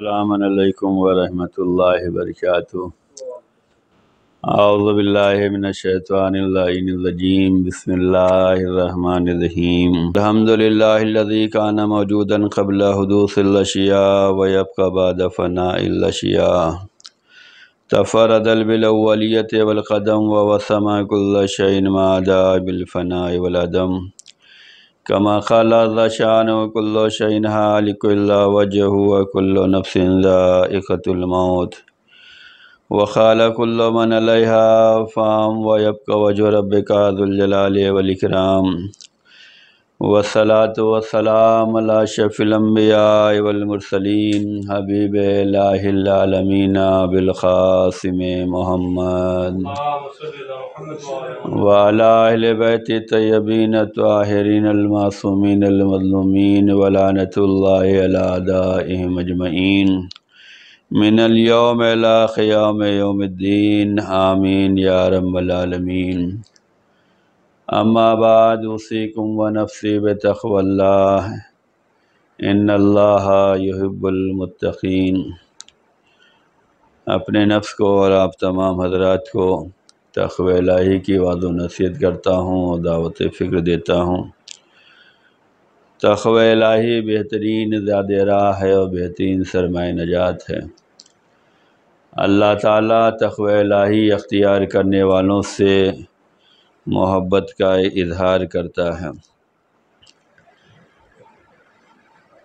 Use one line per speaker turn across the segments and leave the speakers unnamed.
अल्लाम वरहमल वर्क अज़बिल्लाशैतवानजीम बसमीम अलहमदिल्लाजी कान मौजूदा कबल हदूसशिया वबकबादफ़नाशिया तफ़रदलबिलवलियत वलकदम व वसमकुल्लशन मादा बिलफ़ना वलदम कमा शान वकुल्लो शहीन हालिकुल्ला वजह वकुल्लो नफसिंदा इकतुलमौत वखाल कुल्लो मन अलहा फ़ाम वबक वजह रब का दुलजलाल वसलात वसलाम शफ़िलम्बियामरसलिन हबीब लामीना बिलखासम मोहम्मद वालबैत तयबीन ताहरीन अलमासूमिन अलमजलूमिन वलानतल्लादामजमैन मिनलयोम ला क़याम योमद्दीन आमीन या रबालमीन अम्माबाद उसीकुम व नफसी बतखवल्ला अपने नफ्स को और आप तमाम हजरात को तखवेलाही की वाद नसीहत करता हूँ और दावत फ़िक्र देता हूँ तखवेलाही बेहतरीन ज़्याद राह है और बेहतरीन सरमाए नजात है अल्लाह ताला तखवलाही अख्तियार करने वालों से मोहब्बत का इजहार करता है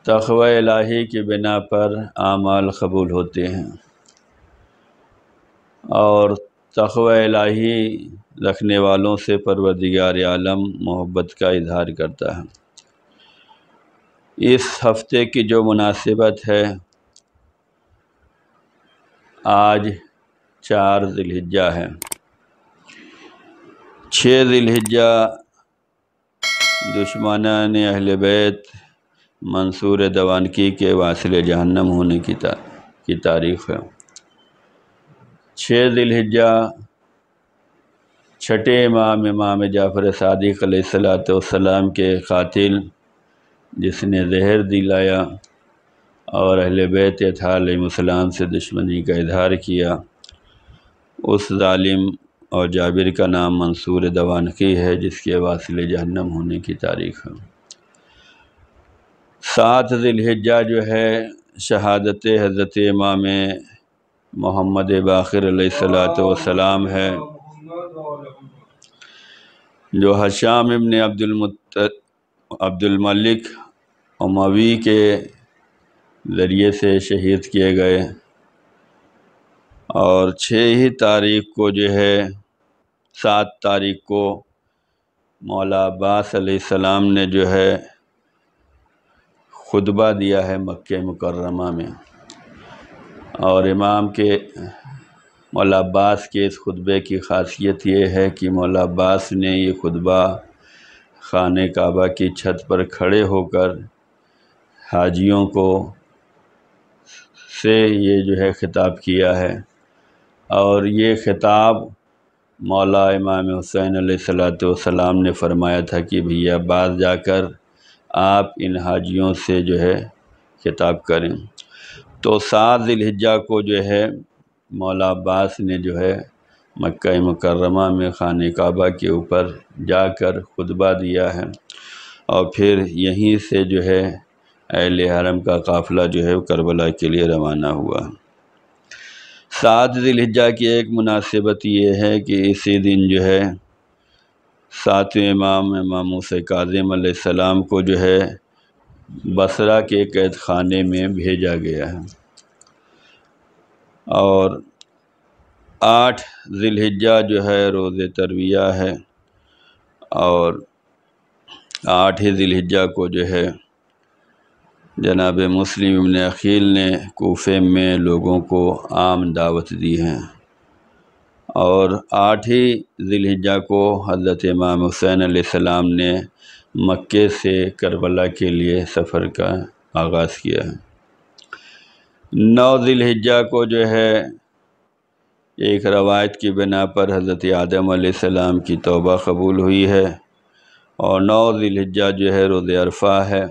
तखवा इलाही की बिना पर आमाल कबूल होते हैं और तखव इलाही रखने वालों से परवदिगार आलम मोहब्बत का इजहार करता है इस हफ्ते की जो मुनासिबत है आज चार दिलहिजा है छः दिलहिजा दुश्मना ने अहल बैत मंसूर दवानकी के वासिल जहन्नम होने की, ता, की तारीख़ है छः दिलहिजा छठे इमाम इमाम जाफ़र सदक सलाम के कतिल जिसने जहर दिलाया और अहल बैत थाम से दुश्मनी का इजहार किया उस ालिम और जाबिर का नाम मंसूर दवानकी है जिसके वासिल जहन्नम होने की तारीख़ है सात ज़िलहिजा जो है शहादत हज़रत इमाम मोहम्मद बाखिर सलाम है जो हशाम इबन अब्दुलमत अब्दुलमलिक उमवी के ज़रिए से शहीद किए गए और छः ही तारीख को जो है सात तारीख को मौला अब्बास ने जो है खुतबा दिया है मक्के मुकर्रमा में और इमाम के मौला अब्बास के इस खुतबे की खासियत ये है कि मौला अब्बास ने ये खुतबा खान काबा की छत पर खड़े होकर हाजियों को से ये जो है ख़िताब किया है और ये ख़िताब मौला इमाम हुसैन सलाम ने फरमाया था कि भैया बाहर जाकर आप इन हाजियों से जो है खिताब करें तो सात दिलहिजा को जो है मौला अब्बास ने जो है मक्का मकरमा में खान काबा के ऊपर जाकर खुतबा दिया है और फिर यहीं से जो है अहल हरम का काफ़िला जो है करबला के लिए रवाना हुआ सात दिलहिजा की एक मुनासिबत ये है कि इसी दिन जो है सातवें इमाम इमाम से काजिम सलाम को जो है बसरा के कैद खाने में भेजा गया है और आठ जिलहिजा जो है रोज़ तरविया है और आठ ही जिलहिजा को जो है जनाब मुस्लिम इबन अखील ने कोफे में लोगों को आम दावत दी है और आठ ही दिलहिजा को हज़रत इमाम हुसैन सलाम ने मक्के से करबला के लिए सफ़र का आगाज़ किया है नौ दिलहिजा को जो है एक रवायत की बिना पर हज़रत आदम सलाम की तौबा कबूल हुई है और नौ दिलहिजा जो है रोज़ अरफा है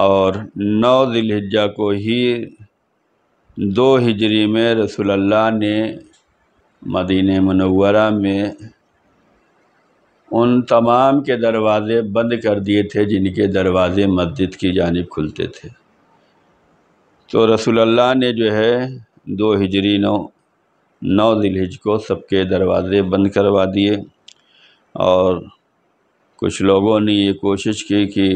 और नौ दिलहिजा को ही दो हिजरी में रसोल्ला ने मदीने मनवरा में उन तमाम के दरवाज़े बंद कर दिए थे जिनके दरवाज़े मस्जिद की जानब खुलते थे तो रसोल्ला ने जो है दो हिजरी नौ नौ दिलहिज को सबके दरवाज़े बंद करवा दिए और कुछ लोगों ने ये कोशिश की कि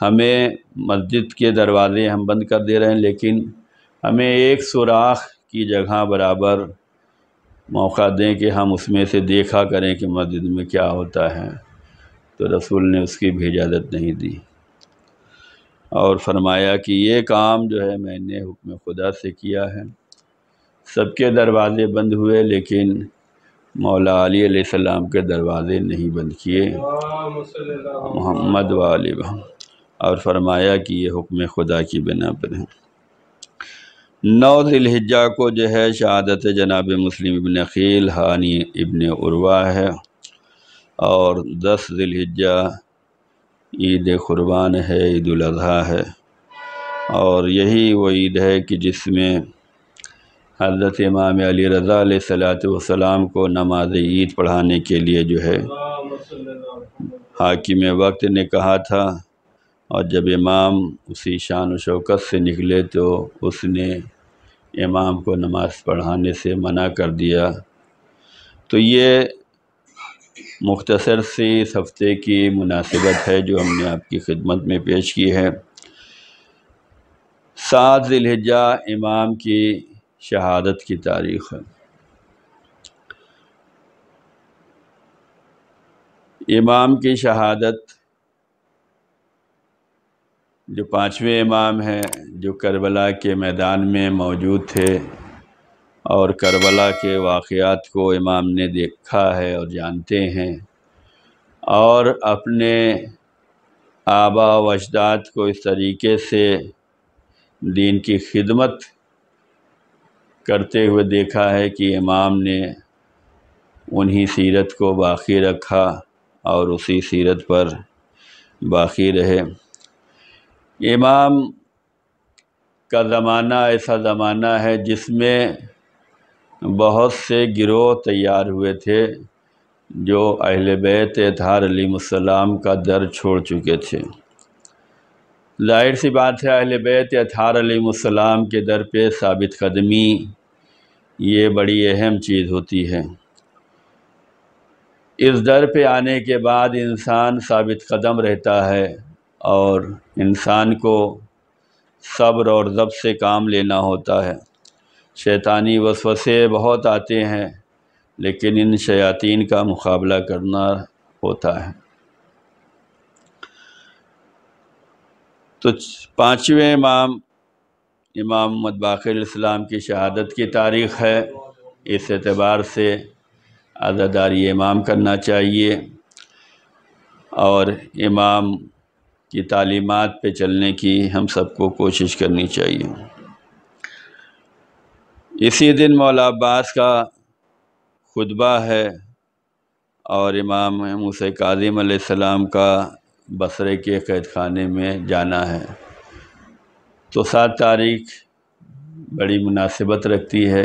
हमें मस्जिद के दरवाज़े हम बंद कर दे रहे हैं लेकिन हमें एक सुराख की जगह बराबर मौका दें कि हम उसमें से देखा करें कि मस्जिद में क्या होता है तो रसूल ने उसकी भी इजाज़त नहीं दी और फरमाया कि ये काम जो है मैंने हुक्म खुदा से किया है सबके दरवाज़े बंद हुए लेकिन मौला अली सलाम के दरवाज़े नहीं बंद किए मोहम्मद वाल और फरमाया कि ये हुक्म खुदा की बिना पर है नौ दिलहिजा को जो है शहादत जनाब मुस्लिम इबन खील हानि इबन उर्वा है और दस दिलहिजा ईद क़ुरबान है ईद अजी है और यही वो ईद है कि जिसमें हज़रत इमाम अली रज़ा सलाम को नमाज ईद पढ़ाने के लिए जो है हाकिम वक्त ने कहा था और जब इमाम उसी शान व शौकत से निकले तो उसने इमाम को नमाज़ पढ़ाने से मना कर दिया तो ये मुख्तसर सी इस हफ़्ते की मुनासिबत है जो हमने आपकी खिदमत में पेश की है सात ज़िलहिजा इमाम की शहादत की तारीख़ है इमाम की शहादत जो पाँचवें इमाम हैं जो करबला के मैदान में मौजूद थे और करबला के वाक़ात को इमाम ने देखा है और जानते हैं और अपने आबा व अजदाद को इस तरीके से दीन की खिदमत करते हुए देखा है कि इमाम ने उन्हीं सीरत को बाकी रखा और उसी सीरत पर बाकी रहे इमाम का ज़माना ऐसा ज़माना है जिसमें बहुत से गिरोह तैयार हुए थे जो अहल बैत एतहार अलीसम का दर छोड़ चुके थे जाहिर सी बात है अहल बैत एतहार अलीसम के दर पे साबित कदमी ये बड़ी अहम चीज़ होती है इस दर पे आने के बाद इंसान साबित कदम रहता है और इंसान को सब्र और ज़ब से काम लेना होता है शैतानी वसवसे बहुत आते हैं लेकिन इन शयातीन का मुकाबला करना होता है तो पाँचवें इमाम इमाम मोहम्मद बाकर इस्लाम की शहादत की तारीख़ है इस एतबार से आज़ादारी इमाम करना चाहिए और इमाम की तालीमत पर चलने की हम सबको कोशिश करनी चाहिए इसी दिन मौला अब्बास का खुतबा है और इमाम मूसा काजिम सलाम का बसरे के कैद खाने में जाना है तो सात तारीख बड़ी मुनासिबत रखती है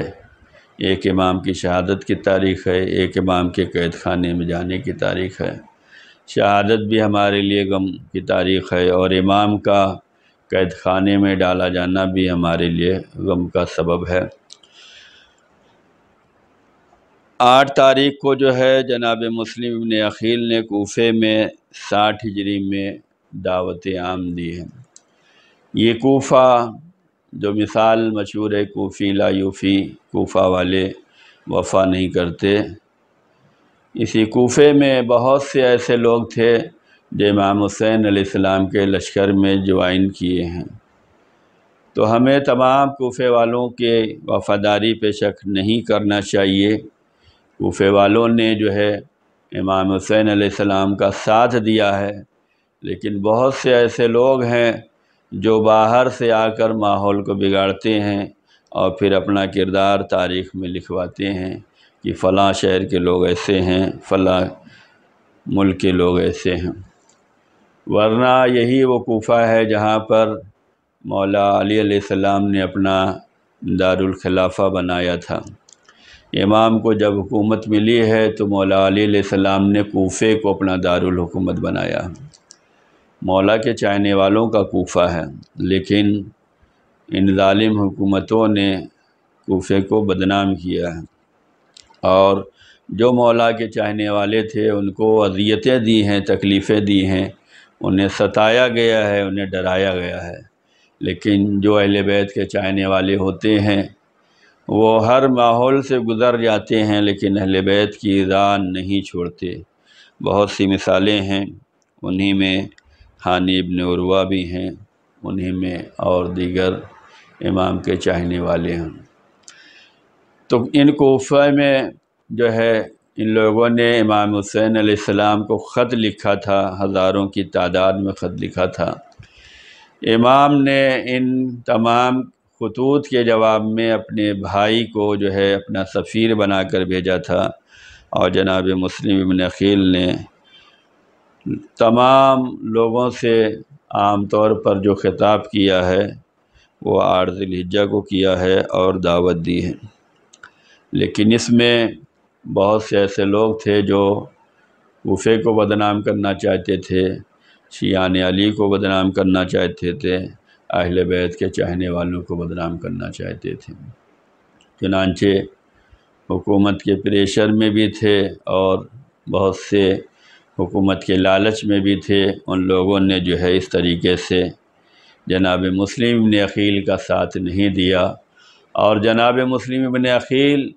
एक इमाम की शहादत की तारीख़ है एक इमाम के कैद खाने में जाने की तारीख़ है शहादत भी हमारे लिए गम की तारीख़ है और इमाम का कैद खाने में डाला जाना भी हमारे लिए गम का सबब है आठ तारीख को जो है जनाब मुस्लिम ने अखील ने कोफ़े में साठ हिजरी में दावत आम दी है ये कोफ़ा जो मिसाल मशहूर है कोफ़ी ला यूफ़ी कोफ़ा वाले वफा नहीं करते इसी कोफे में बहुत से ऐसे लोग थे जो इमाम हुसैन सलाम के लश्कर में ज्वाइन किए हैं तो हमें तमाम कोफे वालों के वफ़ादारी पे शक नहीं करना चाहिए कोफे वालों ने जो है इमाम हुसैन सलाम का साथ दिया है लेकिन बहुत से ऐसे लोग हैं जो बाहर से आकर माहौल को बिगाड़ते हैं और फिर अपना किरदार तारीख़ में लिखवाते हैं कि फ़लाँ शहर के लोग ऐसे हैं फ़लाँ मुल्क के लोग ऐसे हैं वरना यही वो कोफ़ा है जहाँ पर मौला अली सलाम ने अपना दारुलखिलाफ़ा बनाया था इमाम को जब हुकूमत मिली है तो मौला अली सलाम ने कोफ़े को अपना दारुलकूमत बनाया मौला के चाहने वालों का कोफ़ा है लेकिन इन ालिम हुकूमतों ने कोफ़े को बदनाम किया है और जो मौला के चाहने वाले थे उनको अजियतें दी हैं तकलीफ़ें दी हैं उन्हें सताया गया है उन्हें डराया गया है लेकिन जो अहल बैत के चाहने वाले होते हैं वो हर माहौल से गुज़र जाते हैं लेकिन अहल बैत की ईदान नहीं छोड़ते बहुत सी मिसालें हैं उन्हीं में हानिब इबन भी हैं उन्हीं में और दीगर इमाम के चाहने वाले हैं तो इन कोफा में जो है इन लोगों ने इमाम हुसैन आसमाम को ख़त लिखा था हज़ारों की तादाद में ख़त लिखा था इमाम ने इन तमाम खतूत के जवाब में अपने भाई को जो है अपना सफ़ीर बना कर भेजा था और जनाब मुस्लिम इबन अखील ने तमाम लोगों से आम तौर पर जो खिताब किया है वो आर्जिल हिज्जा को किया है और दावत दी है लेकिन इसमें बहुत से ऐसे लोग थे जो उफे को बदनाम करना चाहते थे शियान अली को बदनाम करना चाहते थे अहल बैत के चाहने वालों को बदनाम करना चाहते थे चनानचे हुकूमत के प्रेशर में भी थे और बहुत से हुकूमत के लालच में भी थे उन लोगों ने जो है इस तरीके से जनाब मुस्लिम ने अखील का साथ नहीं दिया और जनाब मुस्लिम इबन अखील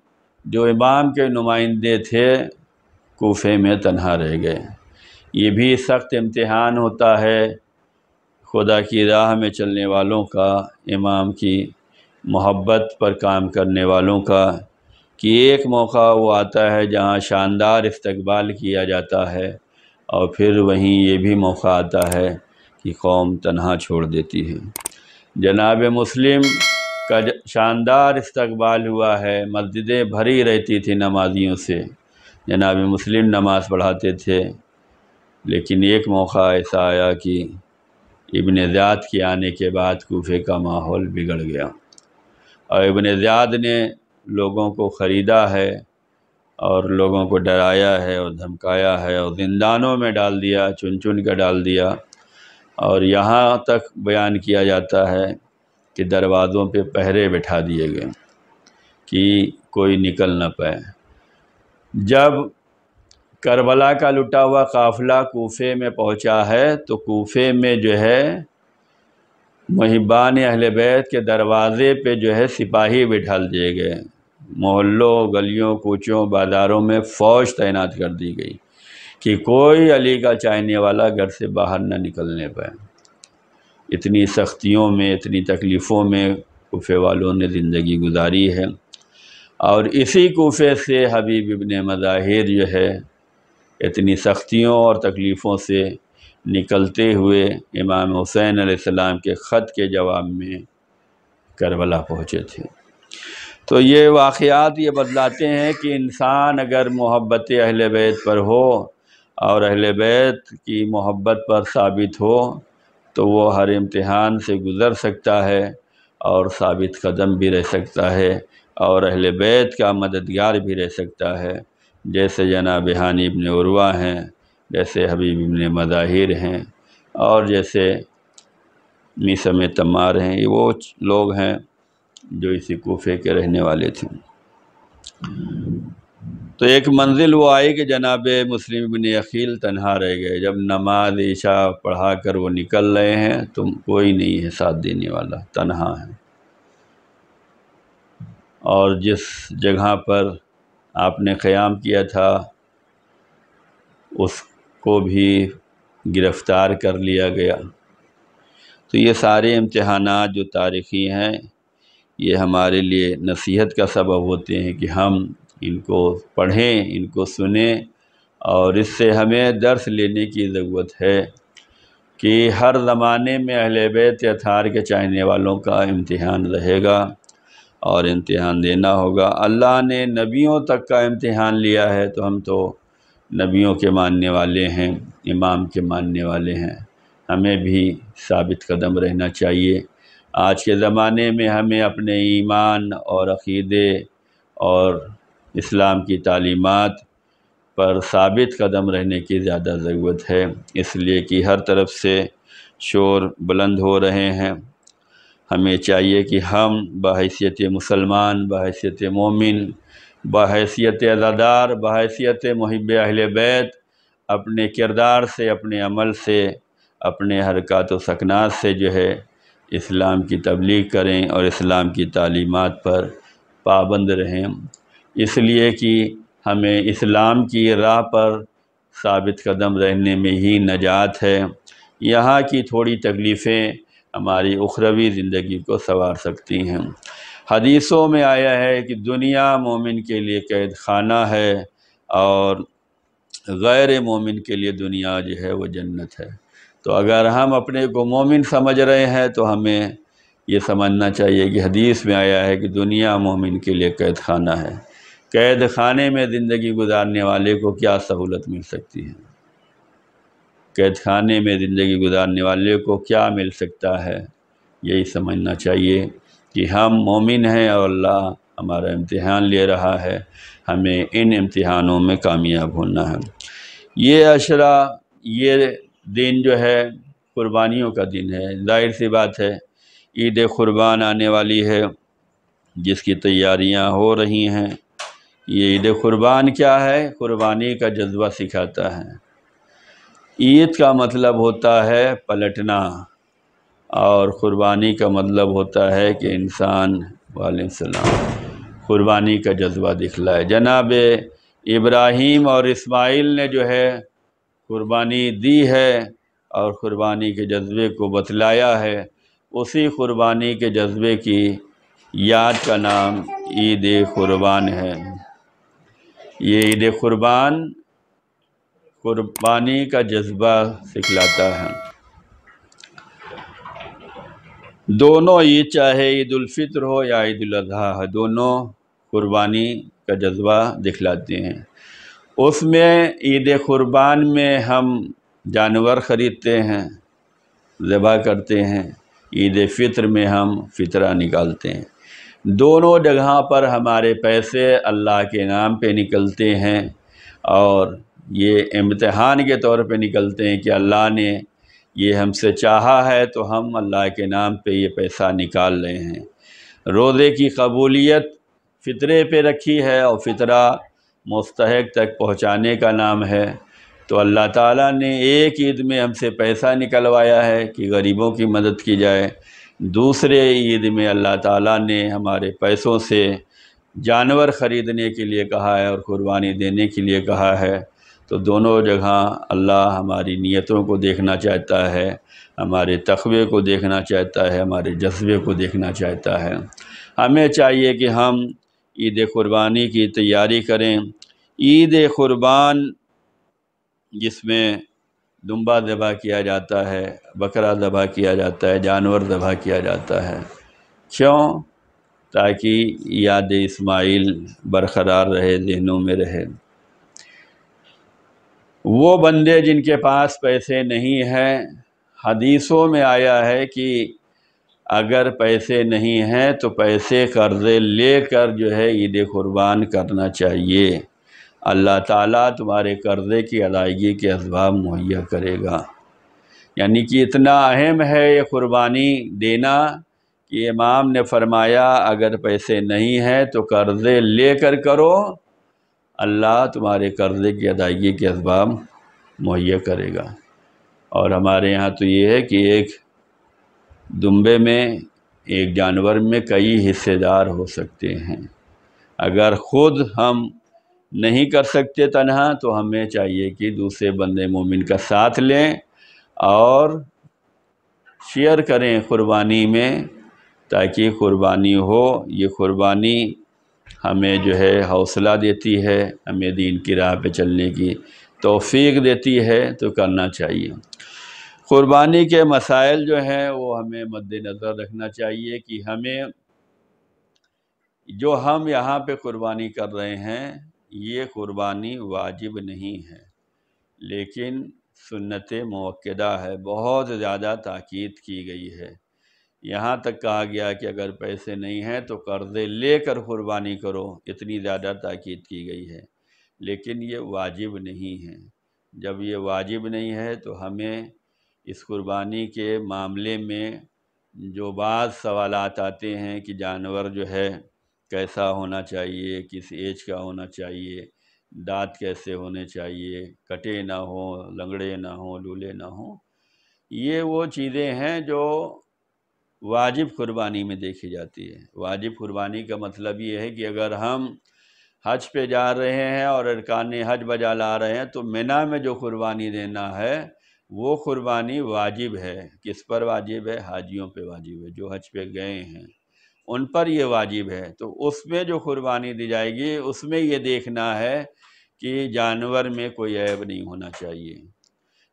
जो इमाम के नुमाइंदे थे कोफे में तनहा रह गए ये भी सख्त इम्तहान होता है खुदा की राह में चलने वालों का इमाम की मोहब्बत पर काम करने वालों का कि एक मौका वो आता है जहाँ शानदार इस्तकबाल किया जाता है और फिर वहीं ये भी मौका आता है कि कौम तनहा छोड़ देती है जनाब मुस्लिम का शानदार इस्तबाल हुआ है मस्जिदें भरी रहती थी नमाजियों से जनाब मुस्लिम नमाज़ पढ़ाते थे लेकिन एक मौका ऐसा आया कि इबन ज़्याद के आने के बाद कोफे का माहौल बिगड़ गया और इबन ज़्याद ने लोगों को ख़रीदा है और लोगों को डराया है और धमकाया है और जिंदानों में डाल दिया चुन चुन कर डाल दिया और यहाँ तक बयान किया जाता है कि दरवाज़ों पे पहरे बैठा दिए गए कि कोई निकल ना पाए जब करबला का लुटा हुआ काफ़िला कोफे में पहुंचा है तो कोफे में जो है महिबान अहल बैत के दरवाज़े पे जो है सिपाही बिठा दिए गए मोहल्लों गलियों कोचों बाज़ारों में फ़ौज तैनात कर दी गई कि कोई अली का चाहने वाला घर से बाहर ना निकलने पाए इतनी सख्तियों में इतनी तकलीफ़ों में कोफ़े वालों ने ज़िंदगी गुजारी है और इसी कोफ़े से हबीब इबन मज़ाहिर जो है इतनी सख्तियों और तकलीफ़ों से निकलते हुए इमाम हुसैन आसमाम के ख़त के जवाब में करबला पहुँचे थे तो ये वाक़ात ये बतलाते हैं कि इंसान अगर मोहब्बत अहल बैत पर हो और अहल बैत की मोहब्बत पर साबित हो तो वो हर इम्तहान से गुज़र सकता है और साबित कदम भी रह सकता है और अहल बैत का मददगार भी रह सकता है जैसे जनाब हानी इबन उर्वा हैं जैसे हबीब इबन मज़ाहिर हैं और जैसे मिसम तमार हैं ये वो लोग हैं जो इसी कोफे के रहने वाले थे तो एक मंजिल वो आई कि जनाब मुस्लिम बिन अख़ील तनहा रह गए जब नमाज ईशा पढ़ा कर वो निकल रहे हैं तो कोई नहीं है साथ देने वाला तनहा है और जिस जगह पर आपने क़याम किया था उसको भी गिरफ़्तार कर लिया गया तो ये सारे इम्तहान जो तारीख़ी हैं ये हमारे लिए नसीहत का सबब होते हैं कि हम इनको पढ़ें इनको सुने और इससे हमें दर्स लेने की ज़रूरत है कि हर ज़माने में अहल बैत अथार के चाहने वालों का इम्तहान रहेगा और इम्तहान देना होगा अल्लाह ने नबियों तक का इम्तहान लिया है तो हम तो नबियों के मानने वाले हैं इमाम के मानने वाले हैं हमें भी साबित कदम रहना चाहिए आज के ज़माने में हमें अपने ईमान और अक़ीदे और इस्लाम की तालीमत पर साबित कदम रहने की ज़्यादा ज़रूरत है इसलिए कि हर तरफ से शोर बुलंद हो रहे हैं हमें चाहिए कि हम बाहसीत मुसलमान बाहसीत मोमिन बाहसीत अदादार बाहसीत महब अहल बैत अपने किरदार से अपने अमल से अपने हरकत व सकनात से जो है इस्लाम की तबलीग करें और इस्लाम की तालीमत पर पाबंद रहें इसलिए कि हमें इस्लाम की राह पर साबित कदम रहने में ही नजात है यहाँ की थोड़ी तकलीफ़ें हमारी उखरवी ज़िंदगी को संवार सकती हैं हदीसों में आया है कि दुनिया मोमिन के लिए कैद खाना है और गैर मोमिन के लिए दुनिया जो है वो जन्नत है तो अगर हम अपने को मोमिन समझ रहे हैं तो हमें ये समझना चाहिए कि हदीस में आया है कि दुनिया मोमिन के लिए कैद खाना है कैद खाने में ज़िंदगी गुजारने वाले को क्या सहूलत मिल सकती है कैद खाने में ज़िंदगी गुजारने वाले को क्या मिल सकता है यही समझना चाहिए कि हम मोमिन हैं और अल्लाह हमारा इम्तहान ले रहा है हमें इन इम्तहानों में कामयाब होना है ये अशरा ये दिन जो है कुर्बानियों का दिन है जाहिर सी बात है ईद क़ुरबान आने वाली है जिसकी तैयारियां हो रही हैं ये ईद क़ुरबान क्या है क़ुरबानी का जज्बा सिखाता है ईद का मतलब होता है पलटना और क़ुरबानी का मतलब होता है कि इंसान वालम क़ुरबानी का जज्बा दिखलाए जनाब इब्राहीम और इस्माइल ने जो है क़ुरबानी दी है और क़ुरबानी के जज्बे को बतलाया है उसी क़ुरबानी के जज्बे की याद का नाम ईद क़ुरबान है ये ईद क़ुरबान क़ुरबानी का जज्बा सिखलाता है दोनों ईद चाहे ईदालफ़ितर हो या ईदाजी दोनों क़ुरबानी का जज्बा दिखलाते हैं उसमें ईद क़ुरबान में हम जानवर ख़रीदते हैं ज़बा करते हैं ईद फ़ितर में हम फितरा निकालते हैं दोनों जगह पर हमारे पैसे अल्लाह के नाम पे निकलते हैं और ये इम्तहान के तौर पे निकलते हैं कि अल्लाह ने ये हमसे चाहा है तो हम अल्लाह के नाम पे ये पैसा निकाल रहे हैं रोज़े की कबूलियत फ़ितरे पे रखी है और फितरा मुस्तक तक पहुँचाने का नाम है तो अल्लाह ताला ने एक ईद में हमसे पैसा निकलवाया है कि गरीबों की मदद की जाए दूसरे ईद में अल्लाह ताला ने हमारे पैसों से जानवर ख़रीदने के लिए कहा है और क़ुरबानी देने के लिए कहा है तो दोनों जगह अल्लाह हमारी नीयतों को देखना चाहता है हमारे तखबे को देखना चाहता है हमारे जज्बे को देखना चाहता है हमें चाहिए कि हम ईद क़ुरबानी की तैयारी करें ईद क़ुरबान जिसमें दुम्बा दबा किया जाता है बकरा दबा किया जाता है जानवर दबा किया जाता है क्यों ताकि याद इस्माइल बरकरार रहे जहनों में रहे वो बंदे जिनके पास पैसे नहीं हैं हदीसों में आया है कि अगर पैसे नहीं हैं तो पैसे कर्ज़े लेकर जो है ईद क़ुरबान करना चाहिए अल्लाह ताला तुम्हारे कर्ज़े की अदायगी के इसबाब मुहैया करेगा यानी कि इतना अहम है ये क़ुरबानी देना कि इमाम ने फरमाया अगर पैसे नहीं हैं तो कर्ज़े ले करो अल्लाह तुम्हारे कर्ज़े की अदायगी के इसबाब मुहैया करेगा और हमारे यहाँ तो ये है कि एक दुम्बे में एक जानवर में कई हिस्सेदार हो सकते हैं अगर ख़ुद हम नहीं कर सकते तनहा तो हमें चाहिए कि दूसरे बंदे मोमिन का साथ लें और शेयर करें क़ुरबानी में ताकि क़ुरबानी हो ये क़ुरबानी हमें जो है हौसला देती है हमें दीन की राह पे चलने की तोफ़ी देती है तो करना चाहिए क़ुरबानी के मसाइल जो हैं वो हमें मद्दनज़र रखना चाहिए कि हमें जो हम यहाँ पे क़ुरबानी कर रहे हैं ये कुर्बानी वाजिब नहीं है लेकिन सुन्नत मौक़दा है बहुत ज़्यादा ताक़द की गई है यहाँ तक कहा गया कि अगर पैसे नहीं हैं तो कर्ज़े लेकर कुर्बानी करो इतनी ज़्यादा ताक़द की गई है लेकिन ये वाजिब नहीं है जब ये वाजिब नहीं है तो हमें इस कुर्बानी के मामले में जो बाद सवालत आते हैं कि जानवर जो है कैसा होना चाहिए किस एज का होना चाहिए दांत कैसे होने चाहिए कटे ना हो लंगड़े ना हो लूले ना हो ये वो चीज़ें हैं जो वाजिब कुर्बानी में देखी जाती है वाजिब कुर्बानी का मतलब ये है कि अगर हम हज पे जा रहे हैं और अरकान हज बजा ला रहे हैं तो मिना में जो कुर्बानी देना है वो कुर्बानी वाजिब है किस पर वाजिब है हाजियों पे वाजिब है जो हज पे गए हैं उन पर ये वाजिब है तो उसमें जो कुर्बानी दी जाएगी उसमें ये देखना है कि जानवर में कोई ऐब नहीं होना चाहिए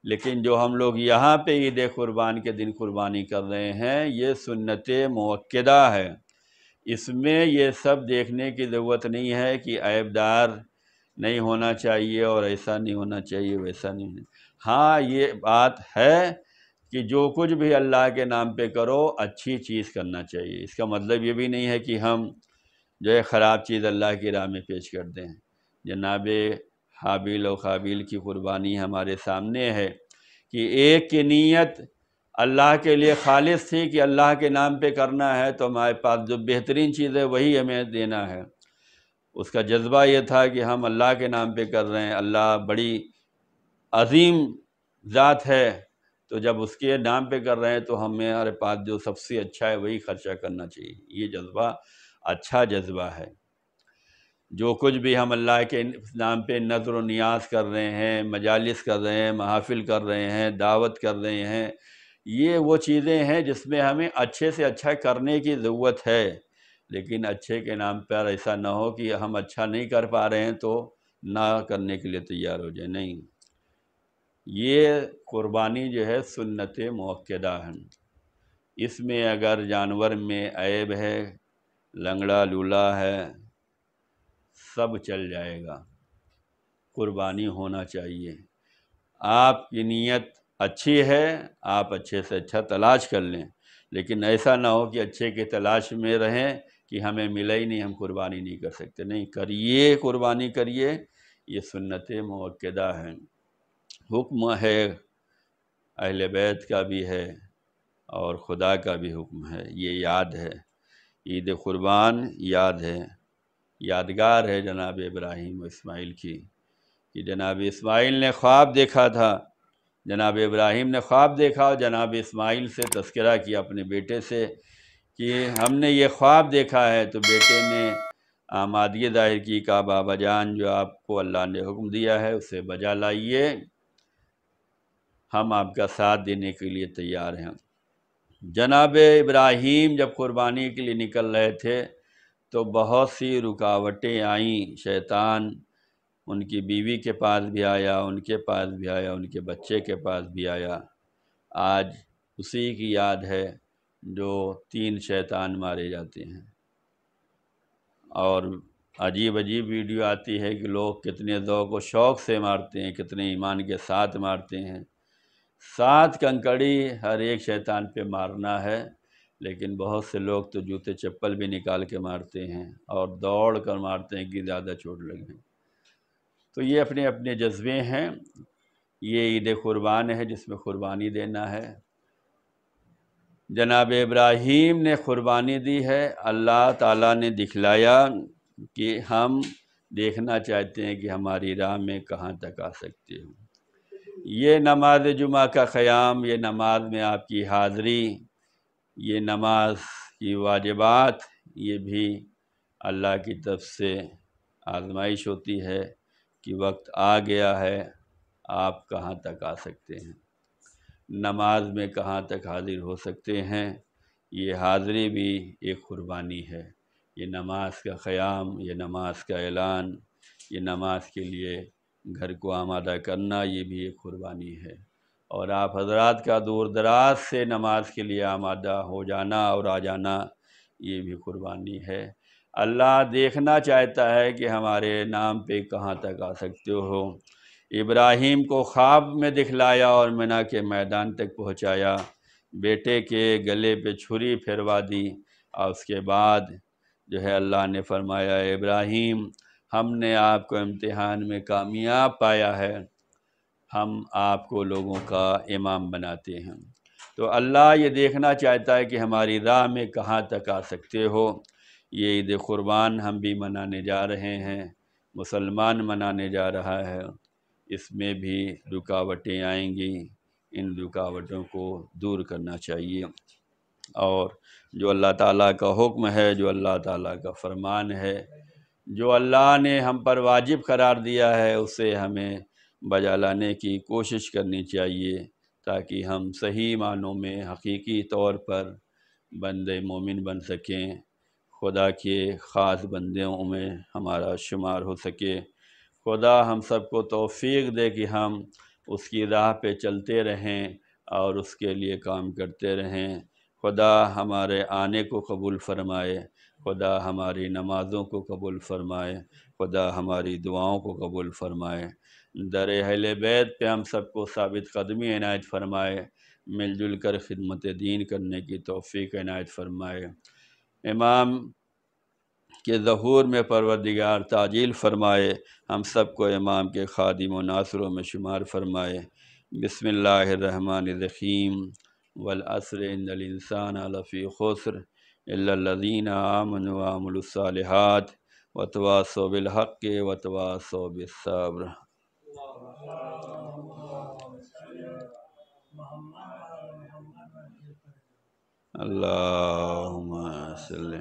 लेकिन जो हम लोग यहाँ पे ईद कुर्बान के दिन कुर्बानी कर रहे हैं ये सुन्नत मौक़दा है इसमें ये सब देखने की ज़रूरत नहीं है कि ऐबदार नहीं होना चाहिए और ऐसा नहीं होना चाहिए वैसा नहीं होना हाँ ये बात है कि जो कुछ भी अल्लाह के नाम पे करो अच्छी चीज़ करना चाहिए इसका मतलब ये भी नहीं है कि हम जो है ख़राब चीज़ अल्लाह की राह में पेश कर दें जनाब हाबिल और काबिल की क़ुरबानी हमारे सामने है कि एक की नीयत अल्लाह के लिए खालिश थी कि अल्लाह के नाम पे करना है तो हमारे पास जो बेहतरीन चीज़ है वही हमें देना है उसका जज्बा ये था कि हम अल्लाह के नाम पे कर रहे हैं अल्लाह बड़ी अजीम ज़ात है तो जब उसके नाम पे कर रहे हैं तो हमें हमारे पास जो सबसे अच्छा है वही खर्चा करना चाहिए ये जज्बा अच्छा जज्बा है जो कुछ भी हम अल्लाह के नाम पे नजर न्याज कर रहे हैं मजालस कर रहे हैं महाफिल कर रहे हैं दावत कर रहे हैं ये वो चीज़ें हैं जिसमें हमें अच्छे से अच्छा करने की ज़रूरत है लेकिन अच्छे के नाम पर ऐसा ना हो कि हम अच्छा नहीं कर पा रहे हैं तो ना करने के लिए तैयार हो जाए नहीं ये कुर्बानी जो है सुन्नत मौक़दा है इसमें अगर जानवर में ऐब है लंगड़ा लूला है सब चल जाएगा क़ुरबानी होना चाहिए आपकी नीयत अच्छी है आप अच्छे से अच्छा तलाश कर लें लेकिन ऐसा ना हो कि अच्छे के तलाश में रहें कि हमें मिला ही नहीं हम कुर्बानी नहीं कर सकते नहीं करिए कुर्बानी करिए ये सुन्नत मौक़दा है हुक्म है अहल बैत का भी है और ख़ुदा का भी हुक्म है ये याद है ईद क़ुरबान याद है यादगार है जनाब इब्राहिम इस्माइल की कि जनाब इस्माइल ने ख्वाब देखा था जनाब इब्राहिम ने ख्वाब देखा और जनाब इस्माइल से तस्करा किया अपने बेटे से कि हमने ये ख्वाब देखा है तो बेटे ने आमादगी दाहिर की का बाबा जान जो आपको अल्लाह ने हुक्म दिया है उसे बजा लाइए हम आपका साथ देने के लिए तैयार हैं जनाब इब्राहिम जब कुर्बानी के लिए निकल रहे थे तो बहुत सी रुकावटें आईं शैतान उनकी बीवी के पास भी आया उनके पास भी आया उनके बच्चे के पास भी आया आज उसी की याद है जो तीन शैतान मारे जाते हैं और अजीब अजीब वीडियो आती है कि लोग कितने दो को शौक़ से मारते हैं कितने ईमान के साथ मारते हैं सात कंकड़ी हर एक शैतान पे मारना है लेकिन बहुत से लोग तो जूते चप्पल भी निकाल के मारते हैं और दौड़ कर मारते हैं कि ज़्यादा चोट लगे तो ये अपने अपने जज्बे हैं ये ईद क़ुरबान है जिसमें क़ुरबानी देना है जनाब इब्राहीम ने क़ुरबानी दी है अल्लाह ताला ने दिखलाया कि हम देखना चाहते हैं कि हमारी राह में कहाँ तक आ सकते हैं ये नमाज जुमा का क़याम ये नमाज में आपकी हाज़री ये नमाज की वाजिबात ये भी अल्लाह की तरफ से आजमाइश होती है कि वक्त आ गया है आप कहाँ तक आ सकते हैं नमाज में कहाँ तक हाजिर हो सकते हैं ये हाज़री भी एक क़ुरबानी है ये नमाज का क़याम ये नमाज का ऐलान ये नमाज के लिए घर को आमादा करना ये भी एक क़ुरबानी है और आप हजरात का दूर दराज से नमाज के लिए आमादा हो जाना और आ जाना ये भी क़ुरबानी है अल्लाह देखना चाहता है कि हमारे नाम पे कहाँ तक आ सकते हो इब्राहिम को ख्वाब में दिखलाया और मना के मैदान तक पहुँचाया बेटे के गले पे छुरी फिरवा दी और उसके बाद जो है अल्लाह ने फरमाया इब्राहिम हमने आपको इम्तिहान में कामयाब पाया है हम आपको लोगों का इमाम बनाते हैं तो अल्लाह ये देखना चाहता है कि हमारी राह में कहाँ तक आ सकते हो ये ईद क़ुरबान हम भी मनाने जा रहे हैं मुसलमान मनाने जा रहा है इसमें भी रुकावटें आएंगी इन रुकावटों को दूर करना चाहिए और जो अल्लाह ताला का हुक्म है जो अल्लाह ताला का फरमान है जो अल्लाह ने हम पर वाजिब करार दिया है उसे हमें बजा लाने की कोशिश करनी चाहिए ताकि हम सही मानों में हकीकी तौर पर बंदे मोमिन बन सकें खुदा के ख़ास बंदों में हमारा शुमार हो सके खुदा हम सबको तोफ़ी दे कि हम उसकी राह पे चलते रहें और उसके लिए काम करते रहें खुदा हमारे आने को कबूल फरमाए खुदा हमारी नमाज़ों को कबूल फ़रमाए खुदा हमारी दुआओं को कबूल फ़रमाए दर अहल बैत पे हम सबको साबित कदमी इनायत फ़रमाए मिलजुल कर खिदमत दीन करने की तोफ़ी इनायत फ़रमाए इमाम के जहूर में परवरदिगार ताजील फ़रमाए हम सबको इमाम के खादिम नासरों में शुमार फ़रमाए असर वलअसर इंसान लफ़ी खसर إلا الذين آمنوا وعملوا الصالحات وتواصوا بالحق وتواصوا بالصبر اللهم صل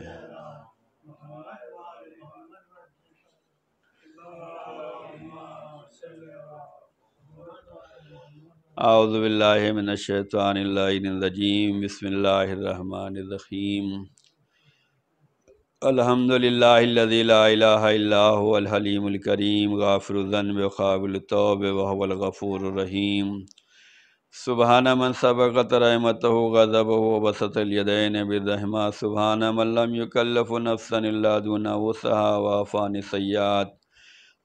आउज़बिल्लिनशैतवानजीम बसमीम अलहमदिल्लाजीलाहलीमकरीम गाफ़रुजन बबिलतौब वहबलगफ़ूररहीम सुबहान मन सबक़त रहमत गज़ब वसतलदैन बहमा सुबहान मल्लम युकल्लफ़नफ़सनदून वसहा वाफ़ान सयात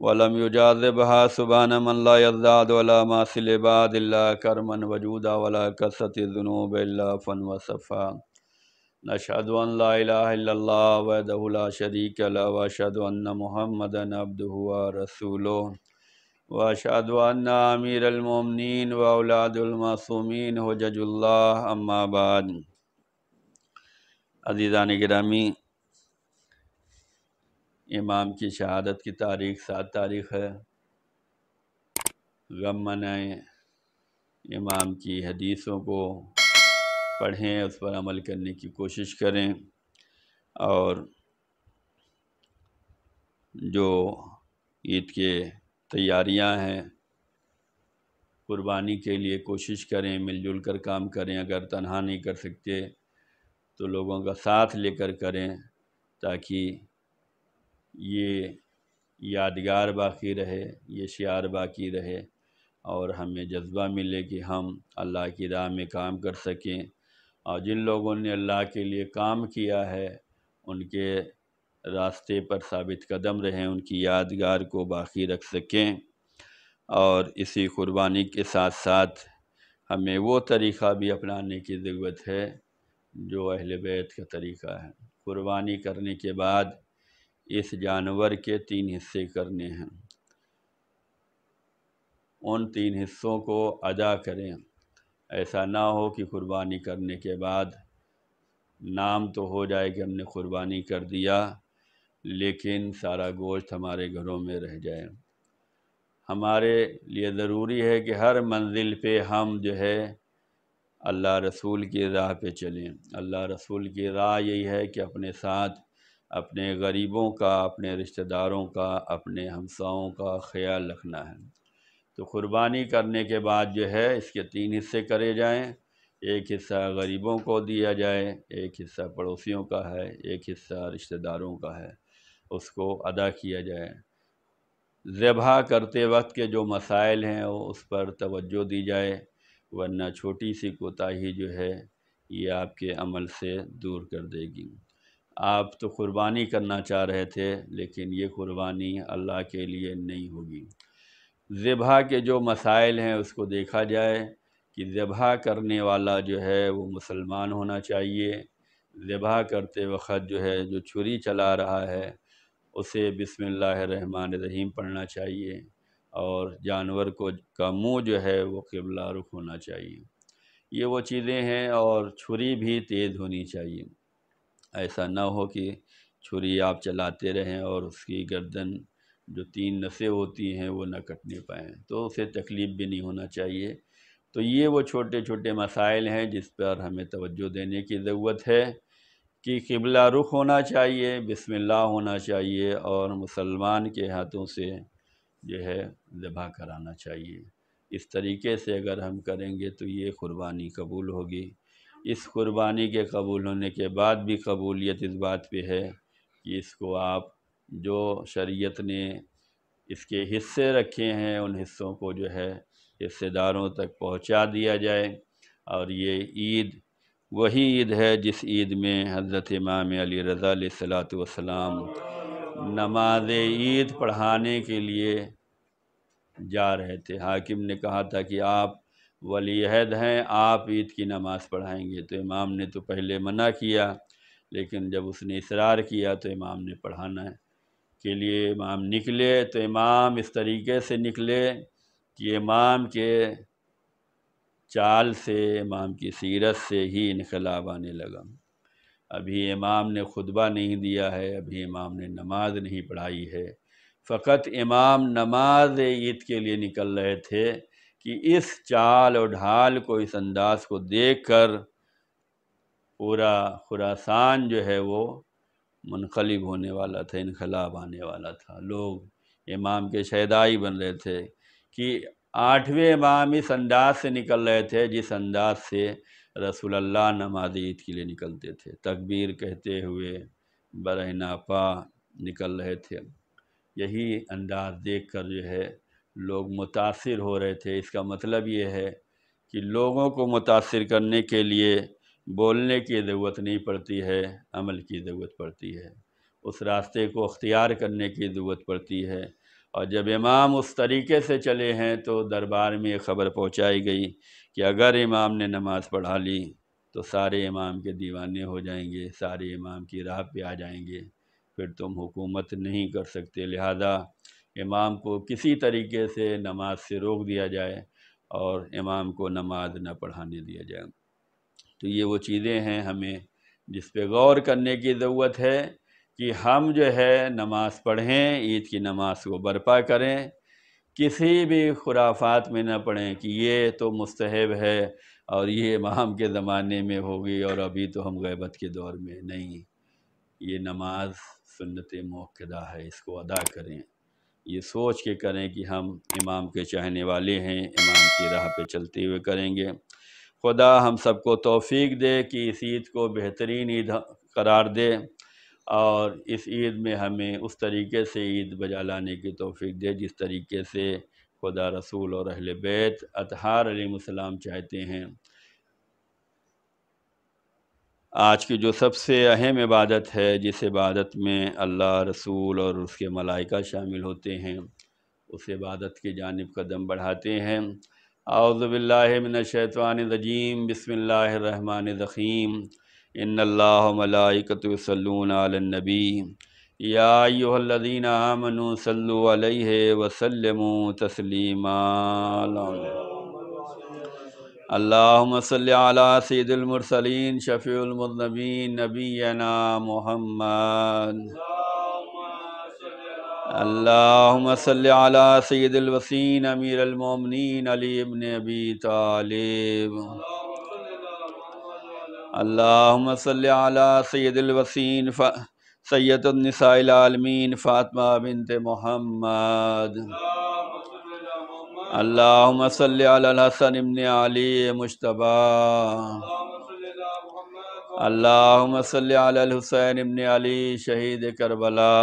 वलम युजाज बहा सुबहान मल्लाजाद वला मासिलबाद वजूदा वला कसत जुनूब फ़न वसफ़ा नशद वदहुला शरीक वशद महमद अब्दुआ रसूल वशद अमीरमिन वौलादुलमासूमिन हजजुल्ला अम्माबाद अजीज़ान ग्रामी इमाम की शहादत की तारीख सात तारीख है गम मनाएँ इमाम की हदीसों को पढ़ें उस पर अमल करने की कोशिश करें और जो ईद के तैयारियां हैं कुर्बानी के लिए कोशिश करें मिलजुल कर काम करें अगर तनहा नहीं कर सकते तो लोगों का साथ लेकर करें ताकि ये यादगार बाकी रहे ये शार बाकी रहे और हमें जज्बा मिले कि हम अल्लाह की राह में काम कर सकें और जिन लोगों ने अल्लाह के लिए काम किया है उनके रास्ते पर साबित कदम रहें उनकी यादगार को बाकी रख सकें और इसी कुर्बानी के साथ साथ हमें वो तरीक़ा भी अपनाने की ज़रूरत है जो अहल बैत का तरीक़ा है कुर्बानी करने के बाद इस जानवर के तीन हिस्से करने हैं उन तीन हिस्सों को अदा करें ऐसा ना हो कि कुर्बानी करने के बाद नाम तो हो जाए कि हमने कुर्बानी कर दिया लेकिन सारा गोश्त हमारे घरों में रह जाए हमारे लिए ज़रूरी है कि हर मंजिल पे हम जो है अल्लाह रसूल की राह पे चलें अल्लाह रसूल की राह यही है कि अपने साथ अपने गरीबों का अपने रिश्तेदारों का अपने हमसाओं का ख्याल रखना है तो क़ुरबानी करने के बाद जो है इसके तीन हिस्से करे जाएं एक हिस्सा गरीबों को दिया जाए एक हिस्सा पड़ोसियों का है एक हिस्सा रिश्तेदारों का है उसको अदा किया जाए ज़बा करते वक्त के जो मसाइल हैं वो उस पर तवज्जो दी जाए वरना छोटी सी कोताही जो है ये आपके अमल से दूर कर देगी आप तो क़ुरबानी करना चाह रहे थे लेकिन ये क़ुरबानी अल्लाह के लिए नहीं होगी ज़िबा के जो मसाइल हैं उसको देखा जाए कि ज़िबा करने वाला जो है वो मुसलमान होना चाहिए ज़िबा करते वक़्त जो है जो छुरी चला रहा है उसे बिसमीम पढ़ना चाहिए और जानवर को का मुँह जो है वो किबला रुख होना चाहिए ये वो चीज़ें हैं और छुरी भी तेज़ होनी चाहिए ऐसा ना हो कि छुरी आप चलाते रहें और उसकी गर्दन जो तीन नसें होती हैं वो ना कटने पाएँ तो उसे तकलीफ़ भी नहीं होना चाहिए तो ये वो छोटे छोटे मसाइल हैं जिस पर हमें तवज्जो देने की ज़रूरत है कि किबला रुख होना चाहिए बिस्मिल्लाह होना चाहिए और मुसलमान के हाथों से जो है ज़बा कराना चाहिए इस तरीके से अगर हम करेंगे तो ये क़ुरबानी कबूल होगी इस कुर्बानी के कबूल होने के बाद भी कबूलियत इस बात पे है कि इसको आप जो शरीयत ने इसके हिस्से रखे हैं उन हिस्सों को जो है हिस्सेदारों तक पहुंचा दिया जाए और ये ईद वही ईद है जिस ईद में हज़रत इमाम अली रज़ा सलात वसलाम नमाज ईद पढ़ाने के लिए जा रहे थे हाकिम ने कहा था कि आप वली अहद हैं आप ईद की नमाज़ पढ़ाएंगे तो इमाम ने तो पहले मना किया लेकिन जब उसने इसरार किया तो इमाम ने पढ़ाना है के लिए इमाम निकले तो इमाम इस तरीके से निकले कि इमाम के चाल से इमाम की सीरत से ही इनकलाब आने लगा अभी इमाम ने खुतबा नहीं दिया है अभी इमाम ने नमाज नहीं पढ़ाई है फ़कत इमाम नमाज ईद के लिए निकल रहे थे कि इस चाल और ढाल को इस अंदाज को देखकर पूरा खुरासान जो है वो मुनखलिब होने वाला था इनकलाब आने वाला था लोग इमाम के शहदाई बन रहे थे कि आठवें इमाम इस अंदाज से निकल रहे थे जिस अंदाज से रसूल अल्लाह नमाज ईद के लिए निकलते थे तकबीर कहते हुए बरहनापा निकल रहे थे यही अंदाज देख कर जो है लोग मुतासर हो रहे थे इसका मतलब ये है कि लोगों को मुतासर करने के लिए बोलने की ज़रूरत नहीं पड़ती है अमल की ज़रूरत पड़ती है उस रास्ते को अख्तियार करने की ज़रूरत पड़ती है और जब इमाम उस तरीके से चले हैं तो दरबार में ये ख़बर पहुँचाई गई कि अगर इमाम ने नमाज़ पढ़ा ली तो सारे इमाम के दीवाने हो जाएंगे सारे इमाम की राह पे आ जाएंगे फिर तुम हुकूमत नहीं कर सकते लिहाजा इमाम को किसी तरीके से नमाज से रोक दिया जाए और इमाम को नमाज न पढ़ाने दिया जाए तो ये वो चीज़ें हैं हमें जिस पे गौर करने की ज़रूरत है कि हम जो है नमाज़ पढ़ें ईद की नमाज को बर्पा करें किसी भी खुराफात में ना पढ़ें कि ये तो मुस्तहब है और ये इमाम के ज़माने में होगी और अभी तो हम गैबत के दौर में नहीं ये नमाज सुन्नत मौकदा है इसको अदा करें ये सोच के करें कि हम इमाम के चाहने वाले हैं इमाम की राह पे चलते हुए करेंगे खुदा हम सबको तोफ़ी दे कि इस ईद को बेहतरीन ईद करार दे और इस ईद में हमें उस तरीके से ईद बजा लाने की तोफ़ी दे जिस तरीके से खुदा रसूल और अहल बैत अतहार सलाम चाहते हैं आज की जो सबसे अहम इबादत है जिस इबादत में अल्लाह रसूल और उसके मलाइका शामिल होते हैं उस इबादत की जानब कदम बढ़ाते हैं आउज़बिल्लिनशैतवानरजीम बसमीम इन्लामलाकतसलूनबी यादीन आमनू सल्लल्लाहु अलैहि वसल्लम तस्लीमा अल्लाम सैदुलमरसलिन शफ़ीमनबीन नबीना मोहम्मद अल्लाम सैदुलवसीन अमीरमोमिन अलीबन अबी तालिब अल्लाम सैदुलवसीन सैदनिसालमीन फ़ातमा बिनत मोहम्मद अल्लाहुम्मा सल्ली अला हसन इब्न अली मुश्तबा अल्लाहुम्मा सल्ली अला हुसैन इब्न अली शहीद करबला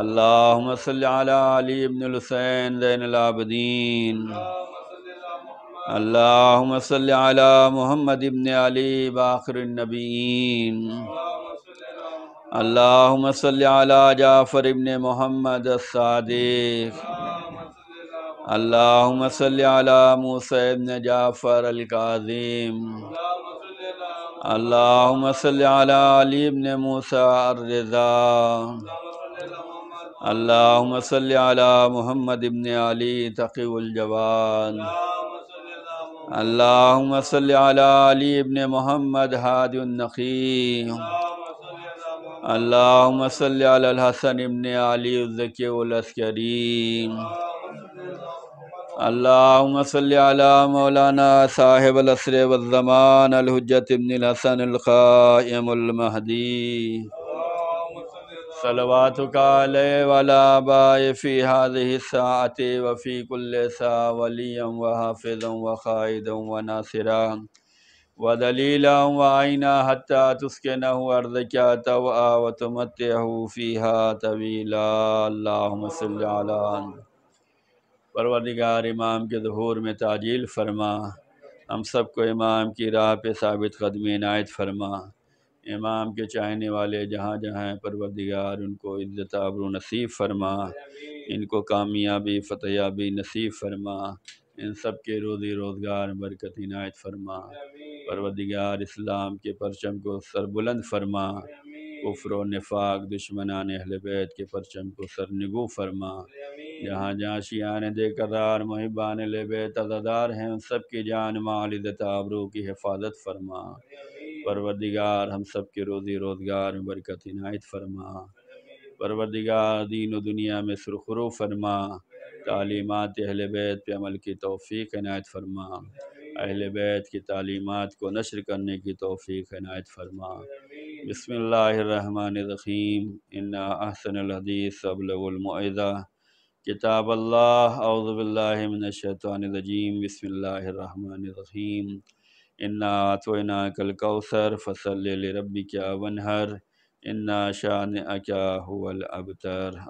अल्लाहुम्मा सल्ली अला अली इब्न हुसैन ज़ैनुल आबिदीन अल्लाहुम्मा सल्ली अला मुहम्मद इब्न अली बाखिरुन नबीइन अल्लाहुम्मा सल्ली अला जाफ़र इब्न मोहम्मद सादिक़ अल्लाहुम्म सल्लि अला मूसा इब्न जाफ़र अल काज़िम अल्लाहुम्म सल्लि अला अली इब्न मूसा अर रज़ा अल्लाहुम्म सल्लि अला मुहम्मद इब्न अली तक़ीउल जवान अल्लाहुम्म सल्लि अला अली इब्न मुहम्मद हादियुन नक़ी अल्लाहुम्म सल्लि अला हसन इब्न अली ज़की अल्लाहुम्म सल्लि अला मौलाना साहिब अलसर वज़मान अलहजत इब्न हसन अलक़ाइमुल महदी सलवात काले वला बाए फी हादिहि साअति व फी कुल्लि सा वलियम व हाफिजम व क़ाइदम व नासिरा व दलीला व आइना हत्ता तुस्किनहु अर्दका तवा व तवीला अल्लाहुम्म सल्लि परवरदिगार इमाम के जहूर में ताजील फरमा हम सब को इमाम की राह पे साबित कदम इनायत फरमा इमाम के चाहने वाले जहाँ जहाँ हैं परवरदिगार उनको इज़्ज़त आबरु नसीब फरमा इनको कामयाबी फतेहयाबी नसीब फरमा इन सब के रोज़ी रोज़गार बरकत इनायत फरमा परवरदिगार इस्लाम के परचम को सरबुलंद फरमा कुफर नफाक दुश्मनान अहल बैत के परचम को सरनगू फरमा जहाँ जहाँ शियान देकरार महिबान लेबे तदादार हैं उन सब की जान मालिद ताबरू की हिफाजत फरमा परवरदिगार हम सब के रोज़ी रोज़गार में बरकत इनायत फरमा परवरदिगार दीन व दुनिया में सुरखरु फरमा तालीमत अहल बैत पे अमल की तोफ़ी इनायत फरमा अहल बैत की तालीमत को नशर करने की तोफ़ी इनायत फरमा बसमीम इन्ना अहसनदीस अबलमदा किताब अल्लाहबिल्लाशतवानरजीम बसमीम इन्ना तोना कल कौसर फसल रबी क्या वनहर इन्ना शान क्या हुल अबतर